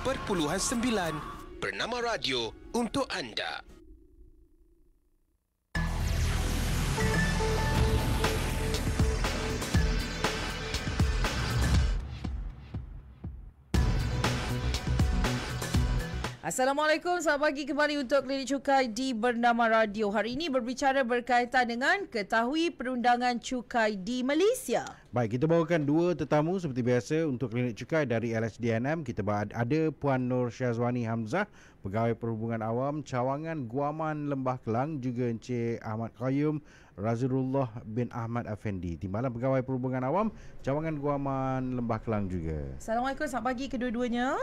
107.9 Bernama Radio untuk anda. Assalamualaikum, selamat pagi kembali untuk Klinik Cukai di Bernama Radio. Hari ini berbicara berkaitan dengan ketahui perundangan cukai di Malaysia. Baik, kita bawakan dua tetamu seperti biasa untuk Klinik Cukai dari LSDNM. Kita ada Puan Nur Syazwani Hamzah, Pegawai Perhubungan Awam, Cawangan Guaman Lembah Kelang, juga Encik Ahmad Qayyum, Razirullah bin Ahmad Afendi Timbalan Pegawai Perhubungan Awam Cawangan Guaman Lembah Kelang juga Assalamualaikum, selamat pagi kedua-duanya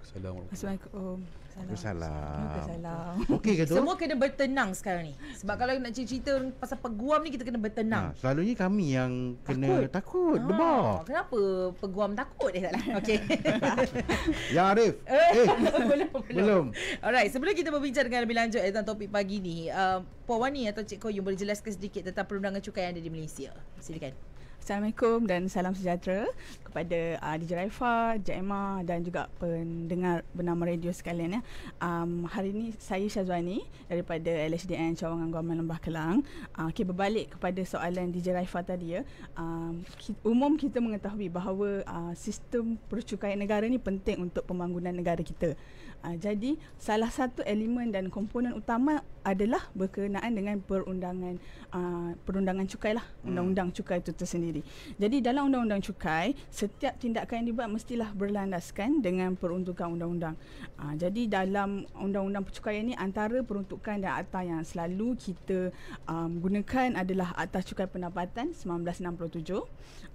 Assalamualaikum, Assalamualaikum. Waalaikumsalam. Waalaikumsalam. Okey ke tu? Semua kena bertenang sekarang ni. Sebab kalau nak cerita pasal peguam ni kita kena bertenang. Ha, selalunya kami yang kena takut, takut ha, debar. Kenapa peguam takut eh taklah. Okey. ya Arif. Eh, eh. belum, belum. belum. Alright, sebelum kita berbincang dengan lebih lanjut tentang topik pagi ni, uh, Puan Wani atau Cik Koyum boleh jelaskan sedikit tentang perundangan cukai yang ada di Malaysia. Silakan. Assalamualaikum dan salam sejahtera kepada uh, ah, DJ Raifa, Jaima dan juga pendengar bernama radio sekalian ya. Um, hari ini saya Syazwani daripada LHDN Cawangan Guaman Lembah Kelang. Uh, ah, okay, berbalik kepada soalan DJ Raifa tadi ya. Um, umum kita mengetahui bahawa uh, sistem percukaian negara ni penting untuk pembangunan negara kita. Uh, jadi salah satu elemen dan komponen utama adalah berkenaan dengan perundangan uh, perundangan cukai lah hmm. undang-undang cukai itu tersendiri. Jadi dalam undang-undang cukai setiap tindakan yang dibuat mestilah berlandaskan dengan peruntukan undang-undang. Uh, jadi dalam undang-undang cukai ini antara peruntukan dan akta yang selalu kita um, gunakan adalah akta cukai pendapatan 1967,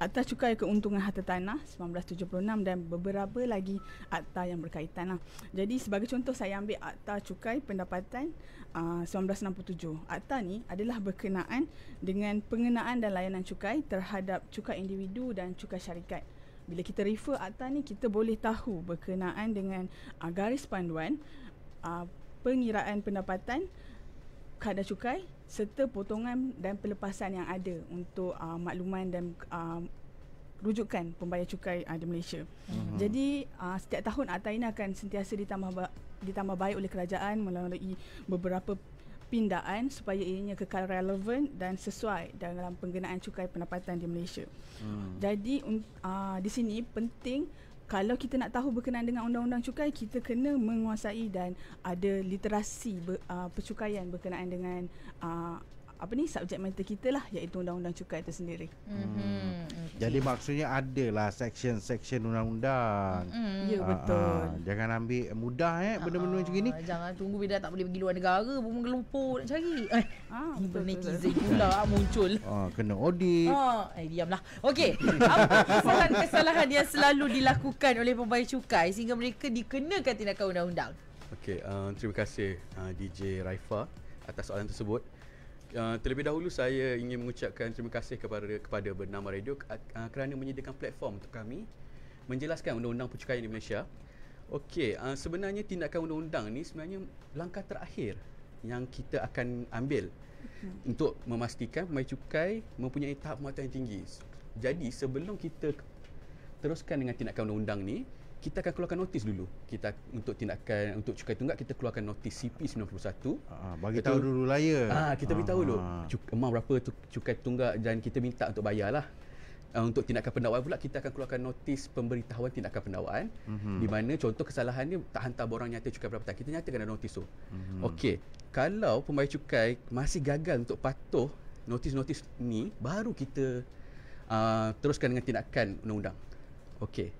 atas cukai keuntungan harta tanah 1976 dan beberapa lagi akta yang berkaitan lah. Jadi sebagai contoh saya ambil akta cukai pendapatan uh, 1967. Akta ni adalah berkenaan dengan pengenaan dan layanan cukai terhadap cukai individu dan cukai syarikat. Bila kita refer akta ni kita boleh tahu berkenaan dengan uh, garis panduan uh, pengiraan pendapatan kadar cukai serta potongan dan pelepasan yang ada untuk uh, makluman dan uh, rujukan pembayar cukai uh, di Malaysia. Mm-hmm. Jadi uh, setiap tahun akta ini akan sentiasa ditambah ba- ditambah baik oleh kerajaan melalui beberapa pindaan supaya ianya kekal relevan dan sesuai dalam penggunaan cukai pendapatan di Malaysia. Mm. Jadi uh, di sini penting kalau kita nak tahu berkenaan dengan undang-undang cukai kita kena menguasai dan ada literasi ber, uh, percukaian berkenaan dengan uh, apa ni subjek matter kita lah iaitu undang-undang cukai itu sendiri. Mm-hmm. Hmm. Okay. Jadi maksudnya ada lah, section-section undang-undang. Hmm. Ya yeah, betul. Uh, uh, jangan ambil mudah eh ah, benda-benda uh, macam ni. Ah, jangan tunggu bila tak boleh pergi luar negara pun mengelumpur nak cari. Eh, tiba netizen pula kan. muncul. Uh, kena audit. Uh, eh diamlah. Okey. Apa kesalahan-kesalahan yang selalu dilakukan oleh pembayar cukai sehingga mereka dikenakan tindakan undang-undang? Okey, uh, terima kasih uh, DJ Raifa atas soalan tersebut. Uh, terlebih dahulu saya ingin mengucapkan terima kasih kepada kepada Bernama Radio uh, kerana menyediakan platform untuk kami menjelaskan undang-undang pencukaian di Malaysia. Okey, uh, sebenarnya tindakan undang-undang ni sebenarnya langkah terakhir yang kita akan ambil okay. Hmm. untuk memastikan pemain cukai mempunyai tahap muatan yang tinggi. Jadi sebelum kita teruskan dengan tindakan undang-undang ni, kita akan keluarkan notis dulu kita untuk tindakan untuk cukai tunggak kita keluarkan notis CP 91 ah, bagi tahu dulu raya ah, kita ah. beritahu dulu cuk, emang berapa tu, cukai tunggak dan kita minta untuk bayarlah Uh, untuk tindakan pendakwaan pula kita akan keluarkan notis pemberitahuan tindakan pendakwaan mm-hmm. di mana contoh kesalahan ni tak hantar borang nyata cukai berapa tak kita nyatakan dalam notis tu mm-hmm. okey kalau pembayar cukai masih gagal untuk patuh notis-notis ni baru kita uh, teruskan dengan tindakan undang-undang okey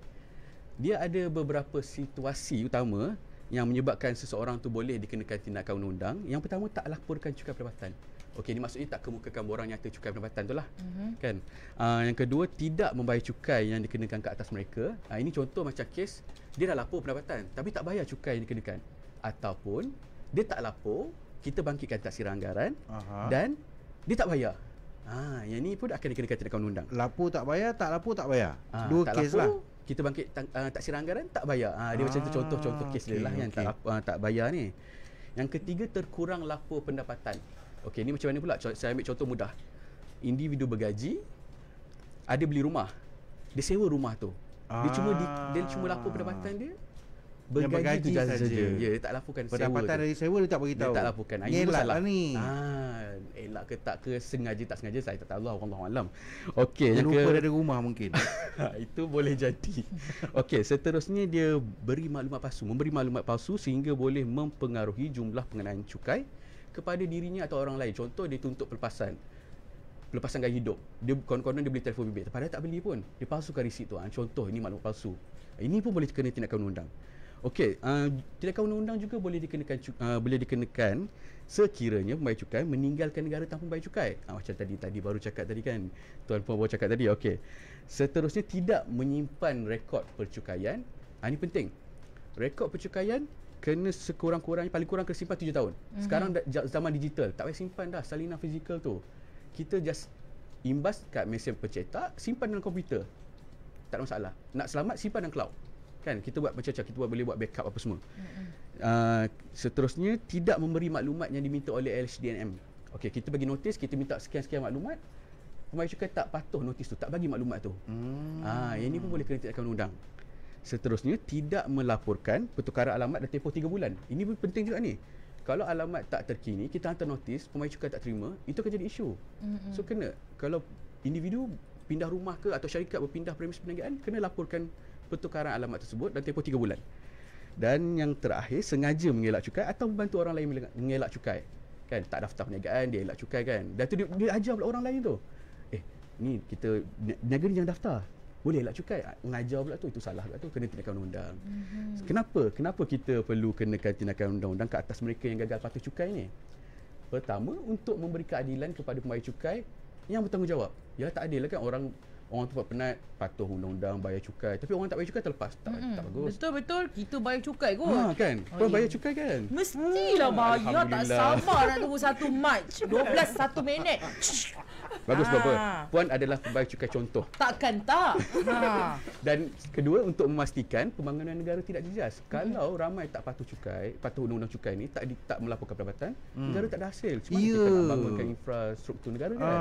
dia ada beberapa situasi utama yang menyebabkan seseorang tu boleh dikenakan tindakan undang-undang. Yang pertama tak laporkan cukai pendapatan. Okey, ini maksudnya tak kemukakan borang nyata cukai pendapatan tu lah. Mm-hmm. Kan? Uh, yang kedua, tidak membayar cukai yang dikenakan ke atas mereka. Uh, ini contoh macam kes, dia dah lapor pendapatan tapi tak bayar cukai yang dikenakan. Ataupun, dia tak lapor, kita bangkitkan tak taksiran anggaran uh dan dia tak bayar. Ha, yang ni pun akan dikenakan tindakan undang. Lapor tak bayar, tak lapor tak bayar. Ha, Dua tak kes lah. lapor, lah kita bangkit uh, ah, taksir anggaran tak bayar. Ha, dia ah, macam tu ah, contoh-contoh kes okay, dia lah okay. yang tak uh, tak bayar ni. Yang ketiga terkurang lapor pendapatan. Okey, ni macam mana pula? Saya ambil contoh mudah. Individu bergaji ada beli rumah. Dia sewa rumah tu. Ah, dia cuma di, dia cuma lapor pendapatan dia bergaji, yang bergaji saja. saja. Ya, dia tak lapukan sewa. Pendapatan dari sewa dia tak bagi tahu. Dia tak lapukan. Ini elak lah ni. Ah, elak ke tak ke sengaja tak sengaja saya tak tahu lah Allah alam. Okey, yang lupa ada rumah mungkin. Ha, itu boleh jadi. Okey, seterusnya dia beri maklumat palsu, memberi maklumat palsu sehingga boleh mempengaruhi jumlah pengenaan cukai kepada dirinya atau orang lain. Contoh dia tuntut pelepasan pelepasan gaji hidup dia konon-konon dia beli telefon bimbit padahal tak beli pun dia palsukan risik tu ha. contoh ini maklumat palsu ini pun boleh kena tindakan undang-undang Okey, uh, tindakan undang-undang juga boleh dikenakan uh, boleh dikenakan sekiranya pembayar cukai meninggalkan negara tanpa pembayar cukai. Uh, macam tadi tadi baru cakap tadi kan. Tuan Puan baru cakap tadi. Okey. Seterusnya tidak menyimpan rekod percukaian. Uh, ini penting. Rekod percukaian kena sekurang-kurangnya paling kurang kena simpan 7 tahun. Mm-hmm. Sekarang da- zaman digital, tak payah simpan dah Salinan fizikal tu. Kita just imbas kat mesin pencetak, simpan dalam komputer. Tak ada masalah. Nak selamat simpan dalam cloud kan kita buat macam-macam kita buat, boleh buat backup apa semua mm-hmm. uh, seterusnya tidak memberi maklumat yang diminta oleh LHDNM okey kita bagi notis kita minta sekian-sekian maklumat pemaju cukai tak patuh notis tu tak bagi maklumat tu mm uh, yang ini pun boleh kena tindakan undang seterusnya tidak melaporkan pertukaran alamat dah tempoh 3 bulan ini pun penting juga ni kalau alamat tak terkini kita hantar notis pemaju cukai tak terima itu akan jadi isu mm-hmm. so kena kalau individu pindah rumah ke atau syarikat berpindah premis perniagaan kena laporkan pertukaran alamat tersebut dan tempoh 3 bulan. Dan yang terakhir sengaja mengelak cukai atau membantu orang lain mengelak cukai. Kan tak daftar perniagaan dia elak cukai kan. Dan tu dia, dia ajar pula orang lain tu. Eh, ni kita niaga ni jangan daftar. Boleh elak cukai. Ah, mengajar pula tu itu salah pula tu kena tindakan undang-undang. Mm-hmm. Kenapa? Kenapa kita perlu kenakan tindakan undang-undang ke atas mereka yang gagal patuh cukai ni? Pertama untuk memberi keadilan kepada pembayar cukai yang bertanggungjawab. Ya tak adil lah kan orang orang tu buat penat patuh undang-undang bayar cukai tapi orang tak bayar cukai terlepas tak, mm-hmm. tak bagus betul betul kita bayar cukai kot ha kan oh, pun bayar cukai kan mestilah ah, bayar tak sabar nak tunggu satu match 12 satu minit bagus ha. puan adalah pembayar cukai contoh takkan tak ha. dan kedua untuk memastikan pembangunan negara tidak jejas kalau ramai tak patuh cukai patuh undang-undang cukai ni tak di, tak melaporkan pendapatan mm. negara tak ada hasil cuma yeah. kita nak bangunkan infrastruktur negara ha. kan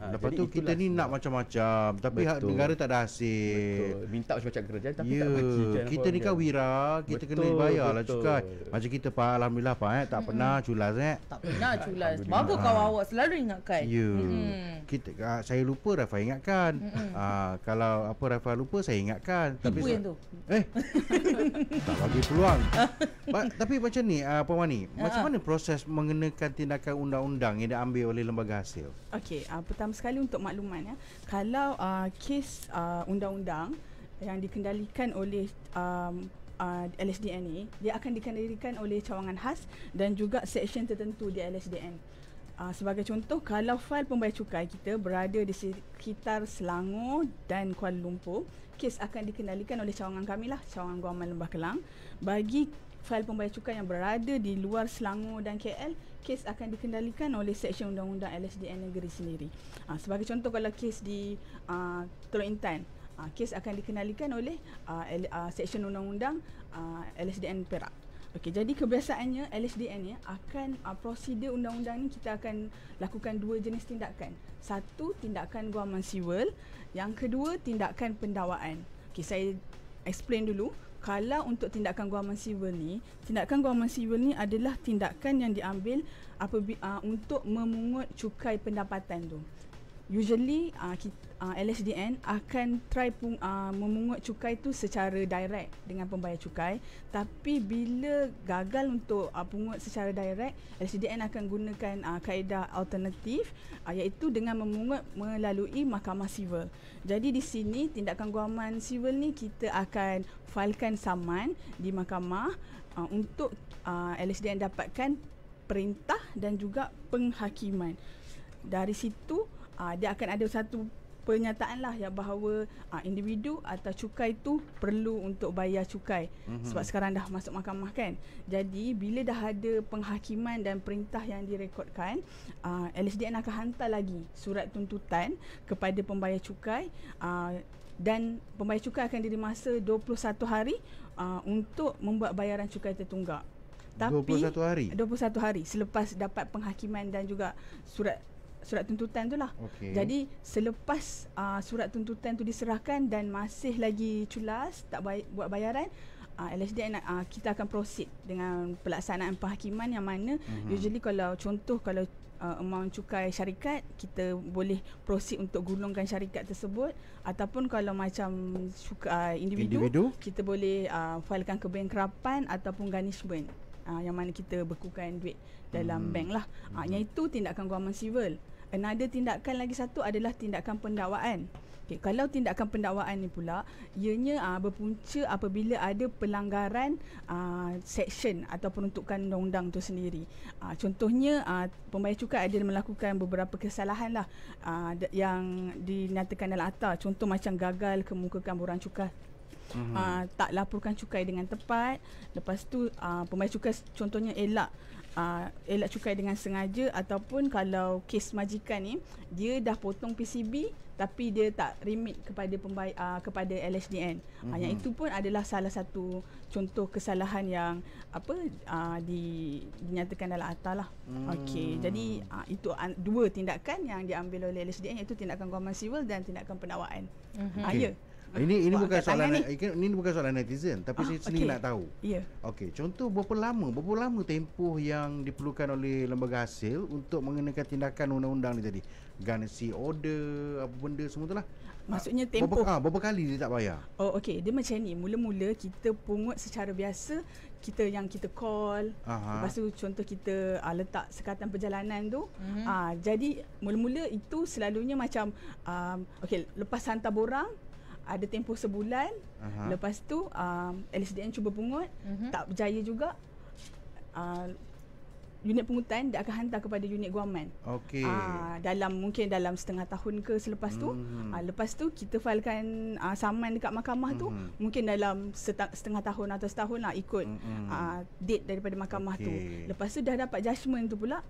ha. lepas tu kita ni nak macam-macam faham tapi hak negara tak ada hasil betul minta macam-macam kerajaan tapi yeah. tak bagi kita ni kan wira kita betul, kena lah juga macam kita pak alhamdulillah pak eh tak pernah culas eh tak pernah culas bagus kau awak selalu ingatkan ya kita uh, saya lupa Rafa ingatkan uh, kalau apa Rafa lupa saya ingatkan Ibu tapi tu eh tak bagi peluang ba- tapi macam ni uh, ah, apa ni ha. macam mana proses mengenakan tindakan undang-undang yang diambil oleh lembaga hasil okey uh, pertama sekali untuk makluman ya kalau uh, kes uh, undang-undang yang dikendalikan oleh um, Uh, LSDN ni dia akan dikendalikan oleh cawangan khas dan juga section tertentu di LSDN. Uh, sebagai contoh kalau fail pembayar cukai kita berada di sekitar Selangor dan Kuala Lumpur, kes akan dikendalikan oleh cawangan kami lah, cawangan Guaman Lembah Kelang. Bagi fail pembayar cukai yang berada di luar Selangor dan KL, kes akan dikendalikan oleh seksyen undang-undang LSDN negeri sendiri. Uh, sebagai contoh kalau kes di uh, Teluk Intan, uh, kes akan dikendalikan oleh uh, L, uh, seksyen undang-undang uh, LSDN Perak. Okay, jadi kebiasaannya LSDN ya akan uh, prosedur undang-undang ini kita akan lakukan dua jenis tindakan. Satu tindakan guaman civil, yang kedua tindakan pendawaan. Okay, saya explain dulu kalau untuk tindakan guaman sivil ni tindakan guaman sivil ni adalah tindakan yang diambil apa uh, ah, untuk memungut cukai pendapatan tu usually uh, kita uh, LHDN akan try pun uh, memungut cukai tu secara direct dengan pembayar cukai tapi bila gagal untuk uh, pungut secara direct LHDN akan gunakan uh, kaedah alternatif uh, iaitu dengan memungut melalui mahkamah sivil. jadi di sini tindakan guaman sivil ni kita akan failkan saman di mahkamah uh, untuk uh, LHDN dapatkan perintah dan juga penghakiman dari situ uh, dia akan ada satu penyataan lah yang bahawa uh, individu atau cukai tu perlu untuk bayar cukai mm-hmm. sebab sekarang dah masuk mahkamah kan jadi bila dah ada penghakiman dan perintah yang direkodkan uh, ah, LSDN akan hantar lagi surat tuntutan kepada pembayar cukai uh, dan pembayar cukai akan diberi masa 21 hari uh, untuk membuat bayaran cukai tertunggak tapi 21 hari 21 hari selepas dapat penghakiman dan juga surat surat tuntutan tu lah. Okay. Jadi selepas uh, surat tuntutan tu diserahkan dan masih lagi culas tak bay- buat bayaran uh, ah, LHDN uh, ah, kita akan proceed dengan pelaksanaan penghakiman yang mana uh-huh. usually kalau contoh kalau uh, amount cukai syarikat kita boleh proceed untuk gulungkan syarikat tersebut ataupun kalau macam cukai uh, individu, individu kita boleh uh, failkan kebankrapan ataupun garnishment. Uh, yang mana kita bekukan duit dalam hmm. bank lah. Uh, hmm. Yang itu tindakan government civil another tindakan lagi satu adalah tindakan pendakwaan. Okay, kalau tindakan pendakwaan ni pula, ianya aa, ah, berpunca apabila ada pelanggaran aa, ah, section atau peruntukan undang-undang tu sendiri. Aa, ah, contohnya, aa, pembayar cukai ada melakukan beberapa kesalahan lah aa, yang dinyatakan dalam atas. Contoh macam gagal kemukakan borang cukai. uh tak laporkan cukai dengan tepat. Lepas tu, aa, pembayar cukai contohnya elak uh, elak cukai dengan sengaja ataupun kalau kes majikan ni dia dah potong PCB tapi dia tak remit kepada pembay- uh, ah, kepada LHDN. Mm-hmm. Ah, yang mhm. itu pun adalah salah satu contoh kesalahan yang apa uh, di dinyatakan dalam akta lah. Mm. Okey. Jadi uh, itu dua tindakan yang diambil oleh LHDN iaitu tindakan government civil dan tindakan penawaan. Mm-hmm. Uh, okay. Ya. Ini ini Wah, bukan soalan ini. ini bukan soalan netizen tapi ah, saya sendiri okay. nak tahu. Ya. Yeah. Okey, contoh berapa lama berapa lama tempoh yang diperlukan oleh lembaga hasil untuk mengenakan tindakan undang-undang ni tadi? Garansi order apa benda semua tu lah. Maksudnya ah, tempoh. Berapa, ah, berapa kali dia tak bayar? Oh okey, dia macam ni. Mula-mula kita pungut secara biasa kita yang kita call. Aha. Lepas tu contoh kita ah, letak sekatan perjalanan tu. Mm-hmm. Ah jadi mula-mula itu selalunya macam um, okey, lepas hantar borang ada tempoh sebulan uh lepas tu uh, um, LSDN cuba pungut uh-huh. tak berjaya juga uh, unit pungutan dia akan hantar kepada unit guaman. Okey. Ah, dalam mungkin dalam setengah tahun ke selepas tu, hmm uh, lepas tu kita failkan uh, ah, saman dekat mahkamah hmm tu, mhm. mungkin dalam setengah tahun atau setahun lah ikut hmm uh, date daripada mahkamah okay. tu. Lepas tu dah dapat judgement tu pula,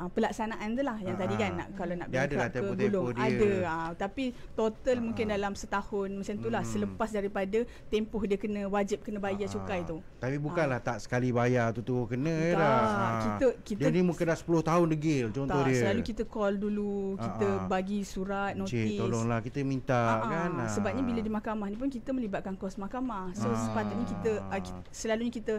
uh, pelaksanaan tu lah yang uh, tadi kan nak kalau nak dia ada lah ke gulung dia. ada uh, tapi total uh, mungkin ah. dalam setahun macam itulah hmm. selepas daripada tempoh dia kena wajib kena bayar uh, cukai tu tapi bukanlah uh, tak sekali bayar tu tu kena tak, lah kita kita jadi mungkin dah 10 tahun degil contoh tak, dia selalu kita call dulu kita uh, uh, bagi surat notis cik, tolonglah kita minta uh, kan uh, sebabnya bila di mahkamah ni pun kita melibatkan kos mahkamah so uh, sepatutnya kita, uh, selalunya kita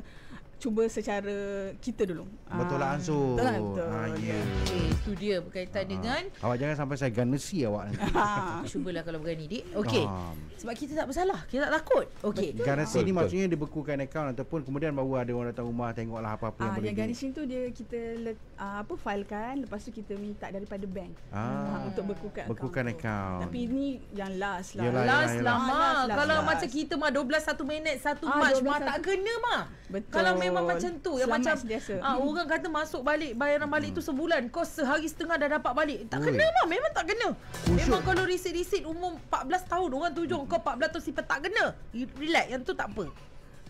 cuba secara kita dulu. Betul lah ah, Anso. Lah, betul. Ah, betul. Ah, ya. yeah. Okay, itu dia berkaitan ah. dengan Awak jangan sampai saya ganesi awak ah. Cuba lah kalau berani, Dik. Okey. Ah. Sebab kita tak bersalah, kita tak takut. Okey. Ganesi ah. ni maksudnya dia bekukan akaun ataupun kemudian baru ada orang datang rumah tengoklah apa-apa ah, yang boleh. Yang ganesi tu dia kita let, ah, apa filekan lepas tu kita minta daripada bank. Ah. Ah, untuk bekukan bekukan akaun. Tapi ini yang last lah. Yalah, last lama. Ah, kalau macam kita mah 12 1 minit 1 ah, match mah tak kena mah. Betul. Kalau memang memang macam tu yang macam biasa. Ah, hmm. orang kata masuk balik bayaran balik hmm. tu sebulan kau sehari setengah dah dapat balik tak Ui. Hmm. kena mah memang tak kena Usuk. memang kalau risik-risik umum 14 tahun orang tujuh kau 14 tahun siapa tak kena relax yang tu tak apa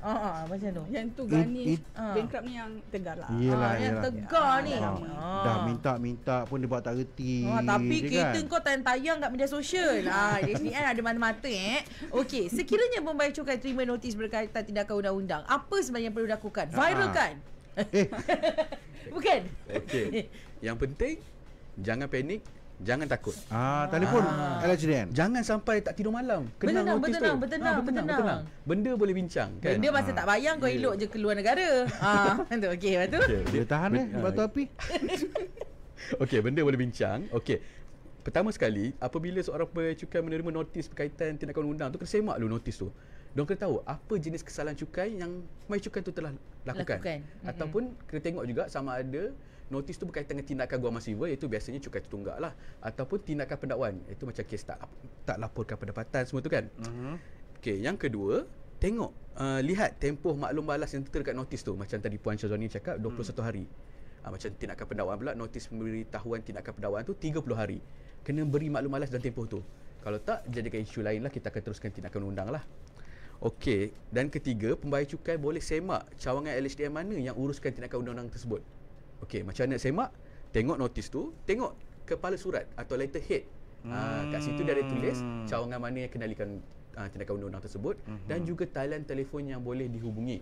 Ah, uh, macam tu. Yang tu ganis, it, it, ah, ni yang tegar lah. Yelah, ah, yelah. yang tegar ni. Ah, ah. Dah minta-minta pun dia buat tak reti. Ah, tapi kereta kan? kau tayang tayang kat media sosial. ah, di sini kan ada mata-mata eh. Okey, sekiranya pembayar cukai terima notis berkaitan tindakan undang-undang, apa sebenarnya yang perlu dilakukan? Ah, Viral ah. kan? Eh. Bukan? Okey. Yang penting Jangan panik Jangan takut. Ah, telefon ah. LHDN. Jangan sampai tak tidur malam. Kenang bertenang, bertenang, bertenang, ah, bertenang, Benda boleh bincang kan. Benda masa ah. tak bayang kau yeah. elok je keluar negara. ah, tu okey, batu. Okay. Dia tahan eh, batu api. okey, benda boleh bincang. Okey. Pertama sekali, apabila seorang cukai menerima notis berkaitan tindakan undang tu kena semak dulu notis tu. Dia kena tahu apa jenis kesalahan cukai yang mai cukai tu telah lakukan. lakukan. Ataupun mm-hmm. kena tengok juga sama ada notis tu berkaitan dengan tindakan guam receiver iaitu biasanya cukai tertunggak lah ataupun tindakan pendakwan iaitu macam kes tak tak laporkan pendapatan semua tu kan uh-huh. okey yang kedua tengok uh, lihat tempoh maklum balas yang tertera dekat notis tu macam tadi puan Syazwani cakap 21 hmm. hari uh, macam tindakan pendakwan pula notis pemberitahuan tindakan pendakwan tu 30 hari kena beri maklum balas dan tempoh tu kalau tak jadikan isu lain lah kita akan teruskan tindakan undang lah Okey, dan ketiga, pembayar cukai boleh semak cawangan LHDM mana yang uruskan tindakan undang-undang tersebut. Okey, macam nak semak, tengok notis tu, tengok kepala surat atau letterhead. Hmm. Uh, kat situ dia ada tulis hmm. cawangan mana yang kenalikan uh, tindakan undang-undang tersebut hmm. dan juga talian telefon yang boleh dihubungi.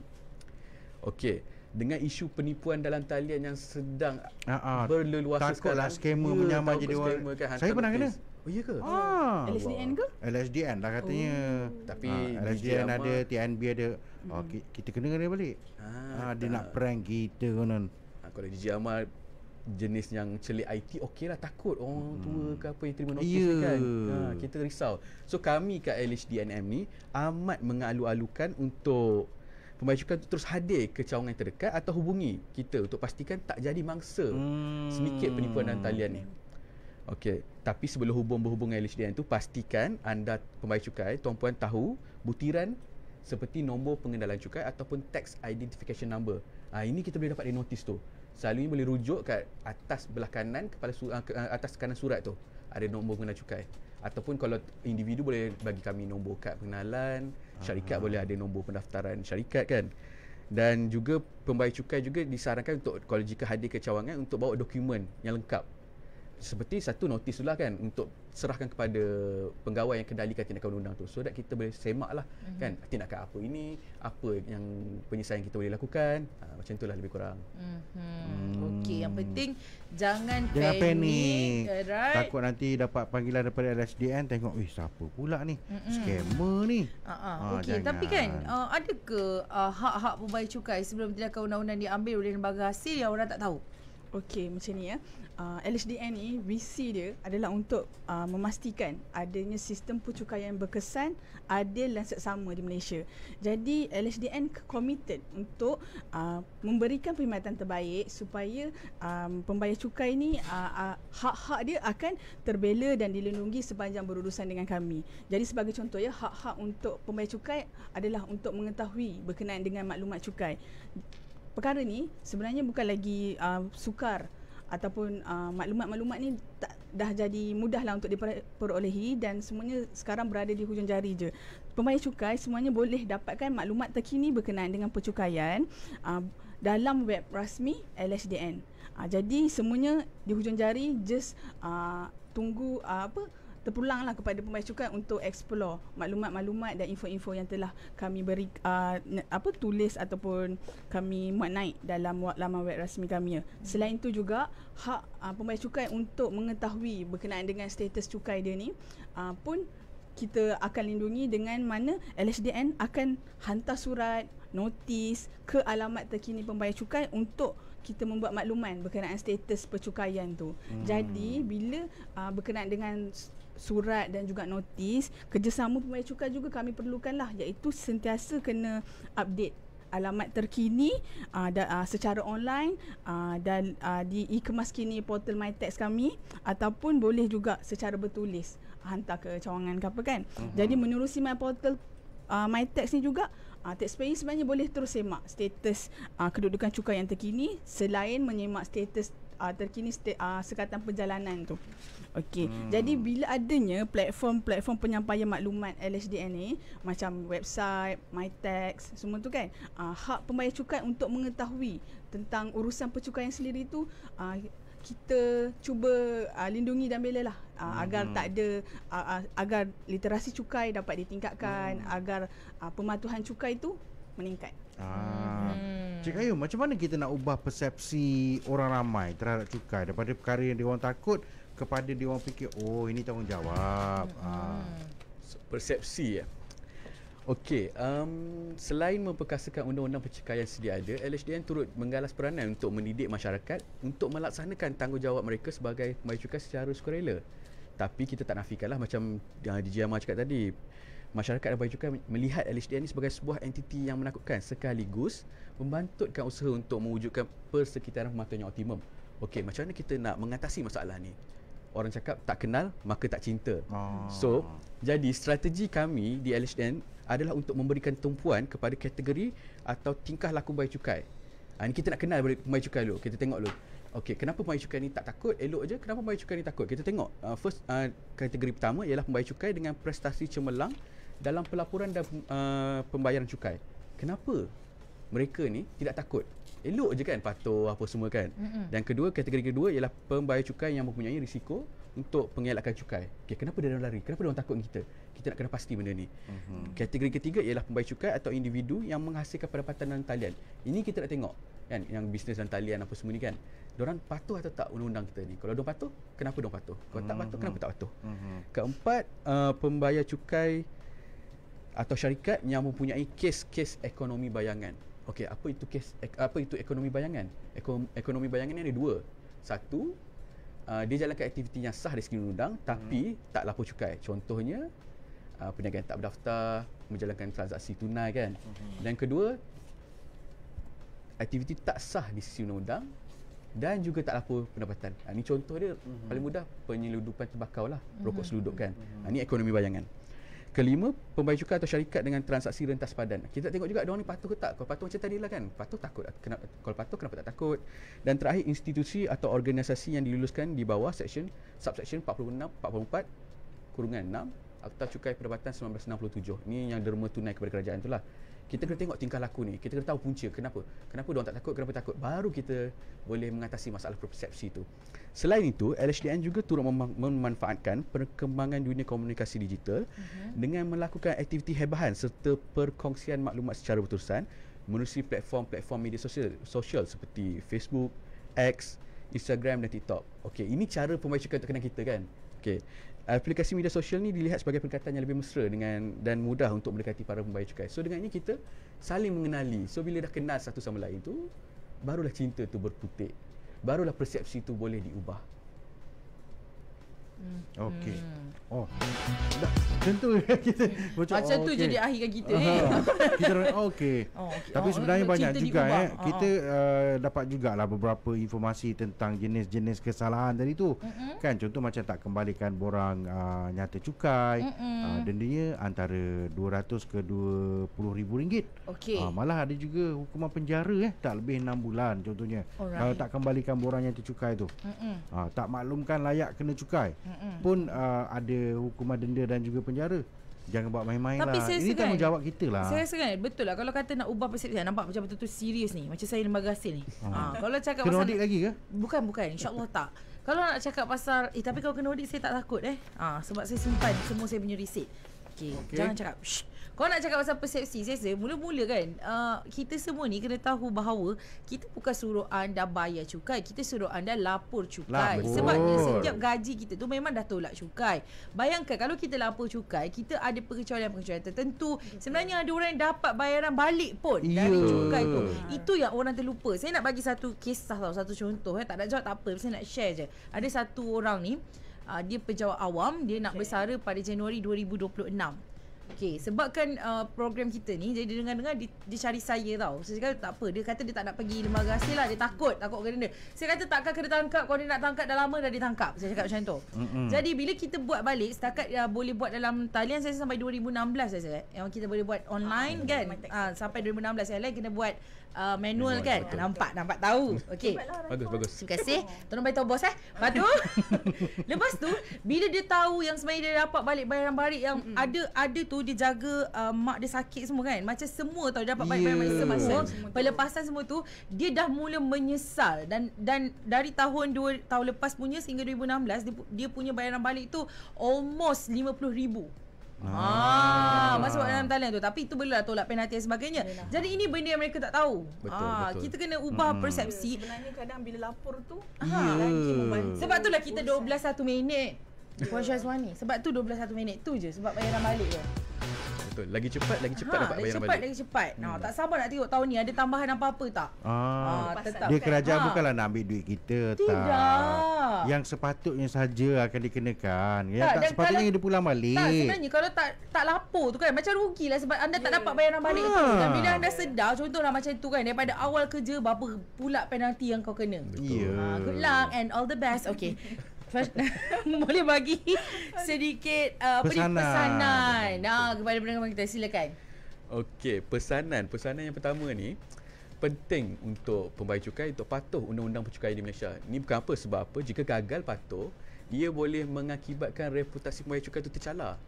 Okey, dengan isu penipuan dalam talian yang sedang uh-huh. berleluasa Takutlah sekarang. Takutlah skamer ya, menyamar jadi orang. Kan, Saya notice. pernah kena. Oh iya ke? Ah. LSDN ke? LSDN lah katanya. Oh. Tapi ha, LSDN ada, TNB ada. Oh, hmm. kita kena kena balik. Ah, ha, dia nak prank kita kan. Kalau DJ Amal jenis yang celik IT okey lah takut orang hmm. tua ke apa yang terima notice yeah. kan ha, kita risau so kami kat LHDNM ni amat mengalu-alukan untuk pembajikan tu terus hadir ke cawangan terdekat atau hubungi kita untuk pastikan tak jadi mangsa hmm. sedikit penipuan dan talian ni Okey, tapi sebelum hubung berhubung dengan LHDN tu pastikan anda pembayar cukai tuan puan tahu butiran seperti nombor pengendalian cukai ataupun tax identification number. Ah ha, ini kita boleh dapat di notice tu. Selalu boleh rujuk kat atas belah kanan kepala su- ah, ah, atas kanan surat tu ada nombor pengenal cukai ataupun kalau individu boleh bagi kami nombor kad pengenalan syarikat Aha. boleh ada nombor pendaftaran syarikat kan dan juga pembayar cukai juga disarankan untuk kalau jika hadir ke kecawangan untuk bawa dokumen yang lengkap seperti satu notis lah kan untuk serahkan kepada penggawa yang kendalikan tindakan undang tu so that kita boleh semak lah mm-hmm. kan tindakan apa ini apa yang penyelesaian kita boleh lakukan ha, macam lah lebih kurang mm-hmm. hmm. Okey, yang penting jangan, jangan panik, Right. takut nanti dapat panggilan daripada LSDN tengok wih siapa pula ni mm-hmm. scammer ni uh-huh. ha, Okey, tapi kan uh, adakah uh, hak-hak pembayar cukai sebelum tindakan undang-undang diambil oleh lembaga hasil yang orang tak tahu Okey, macam ni ya. Uh, ah, LHDN ni visi dia adalah untuk uh, memastikan adanya sistem pencukaian yang berkesan, adil dan seksama di Malaysia. Jadi LHDN committed untuk uh, memberikan perkhidmatan terbaik supaya um, pembayar cukai ni uh, uh, hak-hak dia akan terbela dan dilindungi sepanjang berurusan dengan kami. Jadi sebagai contoh ya, hak-hak untuk pembayar cukai adalah untuk mengetahui berkenaan dengan maklumat cukai perkara ni sebenarnya bukan lagi uh, sukar ataupun uh, maklumat-maklumat ni tak dah jadi mudahlah untuk diperolehi dan semuanya sekarang berada di hujung jari je. Pemain cukai semuanya boleh dapatkan maklumat terkini berkenaan dengan percukaian uh, dalam web rasmi LHDN. Uh, jadi semuanya di hujung jari just uh, tunggu uh, apa terpulanglah kepada pembayar cukai untuk explore maklumat-maklumat dan info-info yang telah kami beri uh, apa tulis ataupun kami muat naik dalam laman web rasmi kami. Ya. Selain itu juga hak uh, pembayar cukai untuk mengetahui berkenaan dengan status cukai dia ni uh, pun kita akan lindungi dengan mana LHDN akan hantar surat notis ke alamat terkini pembayar cukai untuk kita membuat makluman berkenaan status percukaian tu. Hmm. Jadi bila uh, berkenaan dengan surat dan juga notis kerjasama pembayar cukai juga kami perlukan lah iaitu sentiasa kena update alamat terkini uh, da, uh, secara online uh, dan uh, di e-kemas kini portal MyTax kami ataupun boleh juga secara bertulis hantar ke cawangan ke apa kan uh-huh. jadi menerusi my portal uh, MyTax ni juga uh, taxpayer sebenarnya boleh terus semak status uh, kedudukan cukai yang terkini selain menyemak status uh, terkini sti- uh, ah, sekatan perjalanan tu. Okey. Hmm. Jadi bila adanya platform-platform penyampaian maklumat LHDN ni macam website, MyTax, semua tu kan, uh, hak pembayar cukai untuk mengetahui tentang urusan percukaian sendiri tu uh, kita cuba uh, lindungi dan bela lah uh, hmm. agar tak ada uh, uh, agar literasi cukai dapat ditingkatkan, hmm. agar uh, pematuhan cukai tu meningkat. Ah. Hmm. Cik Kayu, macam mana kita nak ubah persepsi orang ramai terhadap cukai daripada perkara yang diorang takut kepada diorang fikir, oh ini tanggungjawab. Hmm. Ah. Persepsi ya. Okey, um, selain memperkasakan undang-undang percikaian sedia ada, LHDN turut menggalas peranan untuk mendidik masyarakat untuk melaksanakan tanggungjawab mereka sebagai pembayar cukai secara sukarela. Tapi kita tak nafikanlah macam uh, ah, DJ Amar cakap tadi, masyarakat dan juga melihat LHDN ini sebagai sebuah entiti yang menakutkan sekaligus membantutkan usaha untuk mewujudkan persekitaran pematuhan yang optimum. Okey, macam mana kita nak mengatasi masalah ni? Orang cakap tak kenal maka tak cinta. Oh. So, jadi strategi kami di LHDN adalah untuk memberikan tumpuan kepada kategori atau tingkah laku bayar cukai. Ah, ini kita nak kenal pemain cukai dulu. Kita tengok dulu. Okey, kenapa pemain cukai ni tak takut? Elok je. Kenapa pemain cukai ni takut? Kita tengok. Uh, first uh, kategori pertama ialah pemain cukai dengan prestasi cemerlang dalam pelaporan dan uh, pembayaran cukai kenapa mereka ni tidak takut elok je kan patuh apa semua kan mm-hmm. dan kedua kategori kedua ialah pembayar cukai yang mempunyai risiko untuk pengelakkan cukai okay, kenapa dia orang lari kenapa dia orang takut kita kita nak kena pasti benda ni mm-hmm. kategori ketiga ialah pembayar cukai atau individu yang menghasilkan pendapatan dan talian ini kita nak tengok kan yang bisnes dan talian apa semua ni kan orang patuh atau tak undang-undang kita ni kalau dia patuh kenapa dia patuh kalau mm-hmm. tak patuh kenapa tak patuh mm-hmm. keempat uh, pembayar cukai atau syarikat yang mempunyai kes-kes ekonomi bayangan. Okey, apa itu kes ek, apa itu ekonomi bayangan? Ekom, ekonomi bayangan ni ada dua. Satu, uh, dia jalankan aktiviti yang sah dari segi undang hmm. tapi hmm. tak lapor cukai. Contohnya uh, perniagaan tak berdaftar, menjalankan transaksi tunai kan. Hmm. Dan kedua, aktiviti tak sah di sisi undang dan juga tak lapor pendapatan. Ini ha, contoh dia hmm paling mudah penyeludupan tembakau lah, mm-hmm. seludup kan. Mm-hmm. Ha, Ini ekonomi bayangan. Kelima, pembayar cukai atau syarikat dengan transaksi rentas padan. Kita tengok juga orang ni patuh ke tak. Kalau patuh macam tadi lah kan. Patuh takut. Kenapa, kalau patuh kenapa tak takut. Dan terakhir institusi atau organisasi yang diluluskan di bawah section subsection 46, 44, kurungan 6, Akta Cukai Perdebatan 1967 ini yang derma tunai kepada kerajaan itulah kita kena tengok tingkah laku ni kita kena tahu punca kenapa kenapa diorang tak takut kenapa takut baru kita boleh mengatasi masalah persepsi itu selain itu LHDN juga turut mem- memanfaatkan perkembangan dunia komunikasi digital uh-huh. dengan melakukan aktiviti hebahan serta perkongsian maklumat secara berterusan melalui platform-platform media sosial sosial seperti Facebook X Instagram dan TikTok Okey, ini cara pembaca kena kita kan Okey, aplikasi media sosial ni dilihat sebagai pendekatan yang lebih mesra dengan dan mudah untuk mendekati para pembayar cukai. So dengan ini kita saling mengenali. So bila dah kenal satu sama lain tu barulah cinta tu berputik. Barulah persepsi tu boleh diubah. Hmm. Okey. Hmm. Oh. Dah tentu kita macam, oh, tu okay. jadi akhirkan kita eh. kita okey. Oh, okay. Tapi oh, sebenarnya banyak juga diubah. eh. Kita uh, dapat jugalah beberapa informasi tentang jenis-jenis kesalahan tadi tu. Mm-hmm. Kan contoh macam tak kembalikan borang uh, nyata cukai. Mm-hmm. Uh, dendanya antara 200 ke ribu ringgit. Okay. Uh, ah, malah ada juga hukuman penjara eh tak lebih 6 bulan contohnya. Kalau uh, tak kembalikan borang nyata cukai tu. Mm-hmm. Uh, tak maklumkan layak kena cukai. mm Mm-mm. pun uh, ada hukuman denda dan juga penjara. Jangan buat main-main Tapi lah. Saya Ini tanggungjawab kita lah. Saya rasa kan, betul lah. Kalau kata nak ubah persepsi, nampak macam betul-betul serius ni. Macam saya lembaga hasil ni. Ha. kalau cakap kena pasal... lagi ke? Bukan, bukan. InsyaAllah tak. Kalau nak cakap pasal, eh tapi kalau kena audit saya tak takut eh. Ha, sebab saya simpan semua saya punya receipt. Okay. okay. Jangan cakap. Shh. Kau nak cakap pasal persepsi Saya rasa mula-mula kan uh, Kita semua ni kena tahu bahawa Kita bukan suruh anda bayar cukai Kita suruh anda lapor cukai lapor. Sebab setiap gaji kita tu memang dah tolak cukai Bayangkan kalau kita lapor cukai Kita ada perkecualian-perkecualian tertentu Sebenarnya ada orang yang dapat bayaran balik pun ya. Dari cukai tu Itu yang orang terlupa Saya nak bagi satu kisah tau Satu contoh eh. Tak nak jawab tak apa Saya nak share je Ada satu orang ni uh, dia pejabat awam dia nak okay. bersara pada Januari 2026 Okay, sebabkan uh, program kita ni jadi dengar-dengar dia, dia cari saya tau. So, saya kata tak apa. Dia kata dia tak nak pergi lembaga asil lah. Dia takut. Takut kena dia. Saya kata takkan kena tangkap. Kalau dia nak tangkap dah lama dah ditangkap. Saya cakap macam tu. Mm-hmm. Jadi bila kita buat balik setakat uh, boleh buat dalam talian saya sampai 2016 saya cakap. Eh, yang kita boleh buat online ah, kan. Ah, sampai 2016. saya lain kena buat uh, manual kan betul. nampak nampak tahu okey bagus bagus terima kasih tolong bagi tahu bos eh lepas tu lepas tu bila dia tahu yang sebenarnya dia dapat balik barang barik yang mm-hmm. ada ada tu dia jaga uh, mak dia sakit semua kan macam semua tau dia dapat balik yeah. barang barik semua pelepasan semua tu dia dah mula menyesal dan dan dari tahun dua tahun lepas punya sehingga 2016 dia, dia punya bayaran balik tu almost 50000 Ah, ah, masuk dalam talent tu tapi itu belalah tolak penalti dan sebagainya. Yalah. Jadi ini benda yang mereka tak tahu. Betul, ah, betul. kita kena ubah hmm. persepsi. Ya, sebenarnya kadang bila lapor tu, ya. ha, Sebab itulah kita 12 1 minit. Puan ya. Syazwani. Sebab tu 12 1 minit tu je sebab bayaran balik je betul. Lagi cepat lagi cepat ha, dapat lagi bayaran cepat, balik. Lagi cepat lagi hmm. Nah, tak sabar nak tengok tahun ni ada tambahan apa-apa tak? Ah, ah tetap. Dia kan? kerajaan ha. bukanlah nak ambil duit kita Tidak. tak. Yang sepatutnya saja akan dikenakan. Ya, tak, tak sepatutnya kalau, dia pulang balik. Tak sebenarnya kalau tak tak lapor tu kan macam rugilah sebab anda yeah. tak ya. dapat bayaran balik ha. tu. Ah. Dan bila anda sedar contohlah macam tu kan daripada awal kerja berapa pula penalti yang kau kena. Ya. Yeah. Ha, good luck and all the best. Okay. boleh bagi sedikit uh, apa pesanan. ni pesanan. Nah, kepada pendengar kita silakan. Okey, pesanan. Pesanan yang pertama ni penting untuk pembayar cukai untuk patuh undang-undang pencukai di Malaysia. Ini bukan apa sebab apa jika gagal patuh, ia boleh mengakibatkan reputasi pembayar cukai itu tercalar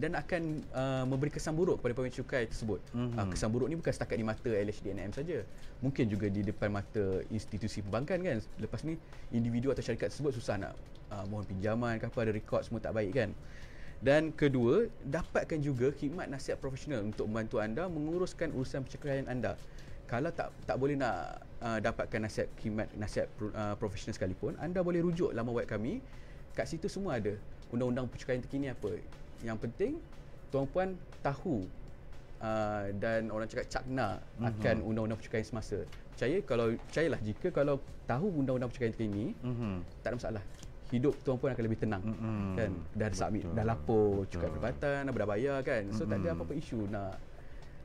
dan akan uh, memberi kesan buruk kepada pembayar cukai tersebut. Mm-hmm. Uh, kesan buruk ni bukan setakat di mata LHDNM saja. Mungkin juga di depan mata institusi perbankan kan. Lepas ni individu atau syarikat tersebut susah nak uh, mohon pinjaman ke apa ada rekod semua tak baik kan dan kedua dapatkan juga khidmat nasihat profesional untuk membantu anda menguruskan urusan perceraian anda kalau tak tak boleh nak uh, dapatkan nasihat khidmat nasihat uh, profesional sekalipun anda boleh rujuk laman web kami kat situ semua ada undang-undang perceraian terkini apa yang penting tuan puan tahu Uh, dan orang cakap cakna mhm. akan uh-huh. undang-undang perceraian semasa. Percaya kalau percayalah jika kalau tahu undang-undang perceraian terkini, uh-huh. tak ada masalah hidup tuan pun akan lebih tenang mm-hmm. kan dah Betul. submit dah lapor cukai Betul. dah bayar kan so mm-hmm. tak ada apa-apa isu nak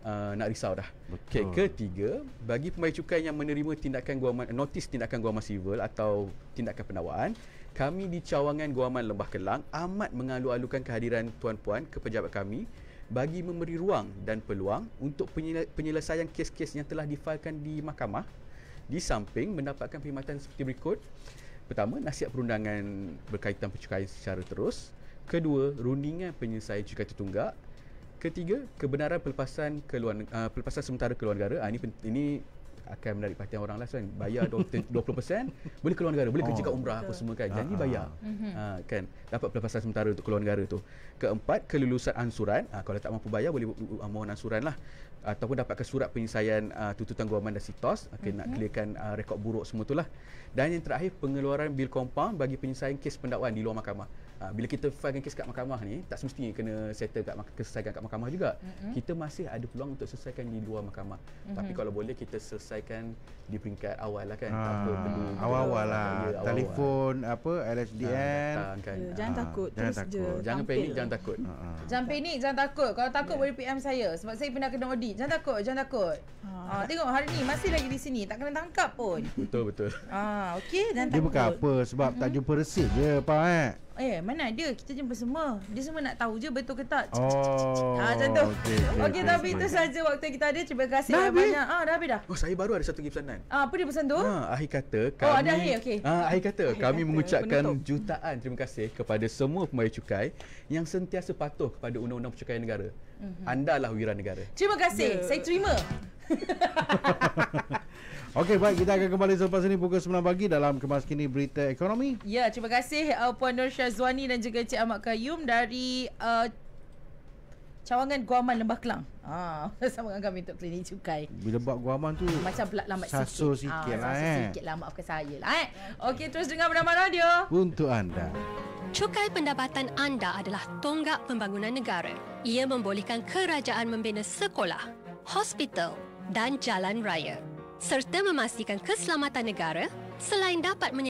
uh, nak risau dah Betul. ketiga bagi pembayar cukai yang menerima tindakan guaman notis tindakan guaman civil atau tindakan penawaran kami di cawangan guaman Lembah Kelang amat mengalu-alukan kehadiran tuan-puan ke pejabat kami bagi memberi ruang dan peluang untuk penyelesaian kes-kes yang telah difailkan di mahkamah di samping mendapatkan perkhidmatan seperti berikut Pertama, nasihat perundangan berkaitan pencukaian secara terus. Kedua, rundingan penyelesaian cukai tertunggak. Ketiga, kebenaran pelepasan, keluar luar, uh, pelepasan sementara ke luar negara. Uh, ini, ini akan menarik perhatian orang lah kan bayar 20% boleh keluar negara boleh oh, kerja kat umrah betul. apa semua kan janji ah, ah. bayar uh-huh. uh, kan dapat pelepasan sementara untuk keluar negara tu keempat kelulusan ansuran uh, kalau tak mampu bayar boleh uh, uh mohon ansuran lah ataupun dapat dapatkan surat penyelesaian uh, tuntutan guaman dan sitos okay, mm-hmm. nak mhm. clearkan uh, rekod buruk semua itulah dan yang terakhir pengeluaran bil kompaun bagi penyelesaian kes pendakwaan di luar mahkamah uh, bila kita filekan kes kat mahkamah ni tak semestinya kena settle kat selesaikan kat mahkamah juga mm-hmm. kita masih ada peluang untuk selesaikan di luar mahkamah mm-hmm. tapi kalau boleh kita selesaikan di peringkat awal lah kan ha, awal-awal lah ya, telefon apa ah, LHDN ha, kan. ya, jangan takut jangan terus takut. je jangan tampil. panik jangan takut jangan panik jangan takut kalau takut yeah. boleh PM saya sebab saya pernah kena audit jangan takut jangan takut ha. Ha, tengok hari ni masih lagi di sini tak kena tangkap pun betul betul ha, okay, jangan dia bukan apa sebab mm-hmm. tak jumpa resit je apa eh Eh mana ada Kita jumpa semua Dia semua nak tahu je Betul ke tak oh, cik, ha, Macam tu Okey okay, tapi itu saja Waktu kita ada Terima kasih dah banyak ah, ha, Dah habis dah oh, Saya baru ada satu lagi pesanan ah, Apa dia pesan tu ha, Akhir kata kami, Oh ada akhir okay. ah, Akhir kata akhir Kami kata, mengucapkan penutup. jutaan Terima kasih Kepada semua pembayar cukai Yang sentiasa patuh Kepada undang-undang Percukaian negara mm-hmm. Andalah wira negara Terima kasih yeah. Saya terima Okey, baik kita akan kembali selepas ini pukul 9 pagi dalam kemas kini berita ekonomi. Ya, terima kasih uh, Puan Nur Syazwani dan juga Cik Ahmad Kayum dari uh, Cawangan Guaman Lembah Kelang. Ah, sama dengan kami untuk klinik cukai. Bila buat Guaman tu macam pelat lambat sikit. Sasu sikit ah, lah eh. Sikit lah maafkan saya lah eh. Okey, terus dengar bernama radio. Untuk anda. Cukai pendapatan anda adalah tonggak pembangunan negara. Ia membolehkan kerajaan membina sekolah, hospital dan jalan raya serta memastikan keselamatan negara selain dapat